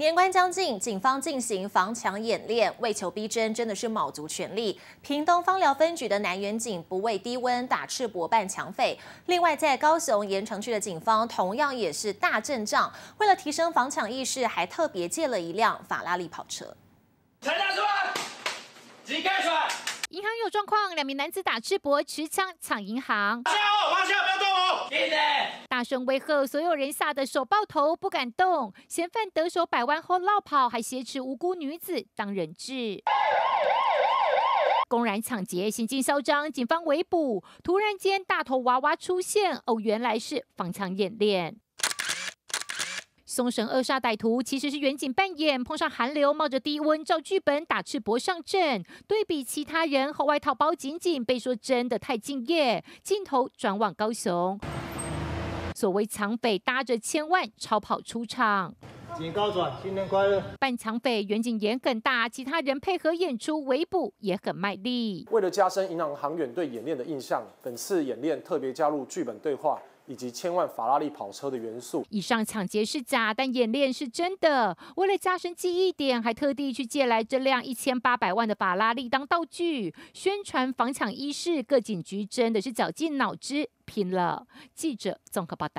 年关将近，警方进行防抢演练，为求逼真，真的是卯足全力。屏东芳寮分局的南园警不畏低温打赤膊扮抢匪。另外，在高雄盐城区的警方同样也是大阵仗，为了提升防抢意识，还特别借了一辆法拉利跑车。陈大壮，警凯传，银行有状况，两名男子打赤膊持枪抢银行。大声威吓，所有人吓得手抱头不敢动。嫌犯得手百万后落跑，还挟持无辜女子当人质，公然抢劫，行径嚣张。警方围捕，突然间大头娃娃出现，哦，原来是防枪演练。松神恶煞歹徒其实是远景扮演，碰上寒流，冒着低温照剧本打赤膊上阵。对比其他人和外套包紧紧，被说真的太敬业。镜头转往高雄。所谓抢匪搭着千万超跑出场，警告转，新年快乐。扮抢匪远景炎很大，其他人配合演出围捕也很卖力。为了加深银行行员对演练的印象，本次演练特别加入剧本对话。以及千万法拉利跑车的元素。以上抢劫是假，但演练是真的。为了加深记忆点，还特地去借来这辆一千八百万的法拉利当道具，宣传防抢意识。各警局真的是绞尽脑汁，拼了。记者综合报道。